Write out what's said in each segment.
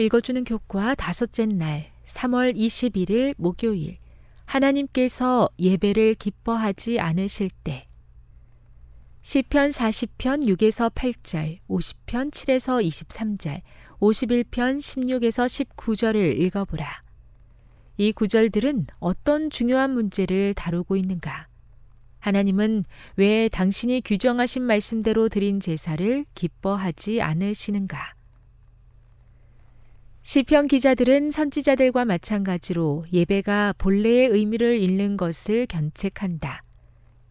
읽어주는 교과 다섯째 날, 3월 21일 목요일, 하나님께서 예배를 기뻐하지 않으실 때. 시편 40편 6에서 8절, 50편 7에서 23절, 51편 16에서 19절을 읽어보라. 이 구절들은 어떤 중요한 문제를 다루고 있는가? 하나님은 왜 당신이 규정하신 말씀대로 드린 제사를 기뻐하지 않으시는가? 시편 기자들은 선지자들과 마찬가지로 예배가 본래의 의미를 잃는 것을 견책한다.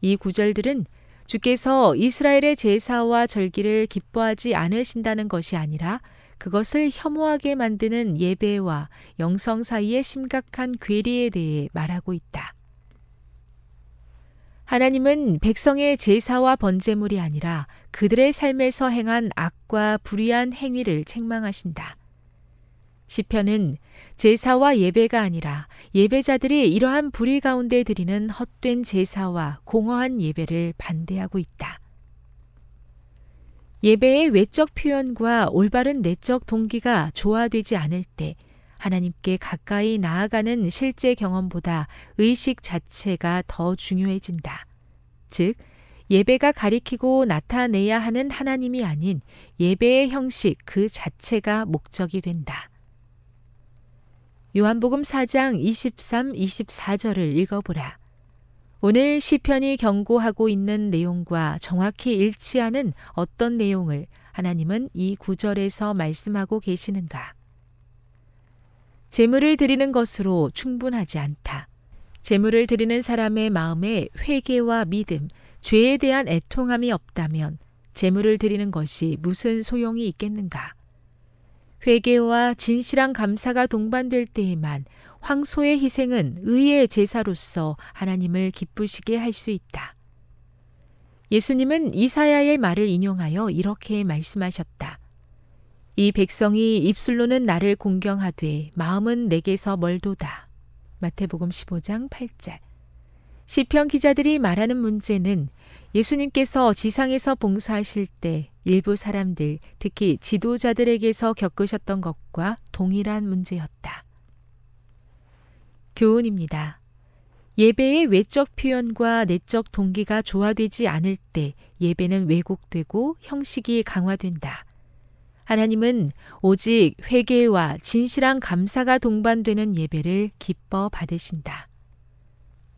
이 구절들은 주께서 이스라엘의 제사와 절기를 기뻐하지 않으신다는 것이 아니라 그것을 혐오하게 만드는 예배와 영성 사이의 심각한 괴리에 대해 말하고 있다. 하나님은 백성의 제사와 번제물이 아니라 그들의 삶에서 행한 악과 불의한 행위를 책망하신다. 시편은 제사와 예배가 아니라 예배자들이 이러한 불의 가운데 드리는 헛된 제사와 공허한 예배를 반대하고 있다. 예배의 외적 표현과 올바른 내적 동기가 조화되지 않을 때 하나님께 가까이 나아가는 실제 경험보다 의식 자체가 더 중요해진다. 즉, 예배가 가리키고 나타내야 하는 하나님이 아닌 예배의 형식 그 자체가 목적이 된다. 요한복음 4장 23, 24절을 읽어보라. 오늘 시편이 경고하고 있는 내용과 정확히 일치하는 어떤 내용을 하나님은 이 구절에서 말씀하고 계시는가? 재물을 드리는 것으로 충분하지 않다. 재물을 드리는 사람의 마음에 회개와 믿음, 죄에 대한 애통함이 없다면 재물을 드리는 것이 무슨 소용이 있겠는가? 회개와 진실한 감사가 동반될 때에만 황소의 희생은 의의 제사로서 하나님을 기쁘시게 할 수 있다. 예수님은 이사야의 말을 인용하여 이렇게 말씀하셨다. 이 백성이 입술로는 나를 공경하되 마음은 내게서 멀도다. 마태복음 15장 8절. 시편 기자들이 말하는 문제는 예수님께서 지상에서 봉사하실 때 일부 사람들, 특히 지도자들에게서 겪으셨던 것과 동일한 문제였다. 교훈입니다. 예배의 외적 표현과 내적 동기가 조화되지 않을 때 예배는 왜곡되고 형식이 강화된다. 하나님은 오직 회개와 진실한 감사가 동반되는 예배를 기뻐 받으신다.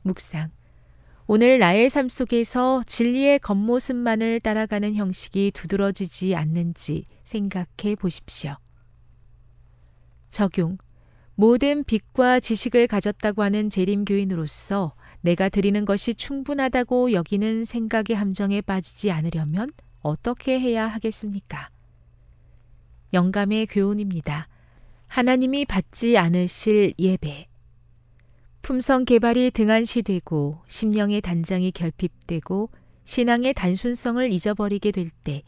묵상. 오늘 나의 삶 속에서 진리의 겉모습만을 따라가는 형식이 두드러지지 않는지 생각해 보십시오. 적용. 모든 빛과 지식을 가졌다고 하는 재림교인으로서 내가 드리는 것이 충분하다고 여기는 생각의 함정에 빠지지 않으려면 어떻게 해야 하겠습니까? 영감의 교훈입니다. 하나님이 받지 않으실 예배. 품성 개발이 등한시되고 심령의 단장이 결핍되고 신앙의 단순성을 잊어버리게 될 때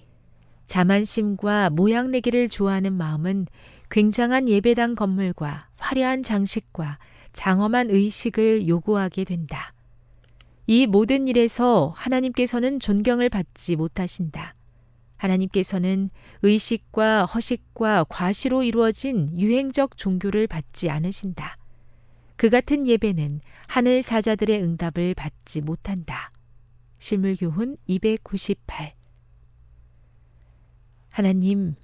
자만심과 모양내기를 좋아하는 마음은 굉장한 예배당 건물과 화려한 장식과 장엄한 의식을 요구하게 된다. 이 모든 일에서 하나님께서는 존경을 받지 못하신다. 하나님께서는 의식과 허식과 과시로 이루어진 유행적 종교를 받지 않으신다. 그 같은 예배는 하늘 사자들의 응답을 받지 못한다. 실물교훈 298 하나님,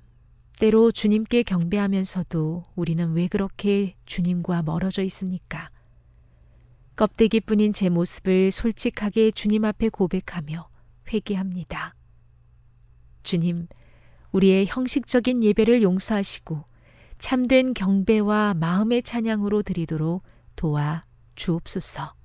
때로 주님께 경배하면서도 우리는 왜 그렇게 주님과 멀어져 있습니까? 껍데기 뿐인 제 모습을 솔직하게 주님 앞에 고백하며 회개합니다. 주님, 우리의 형식적인 예배를 용서하시고 참된 경배와 마음의 찬양으로 드리도록 도와 주옵소서.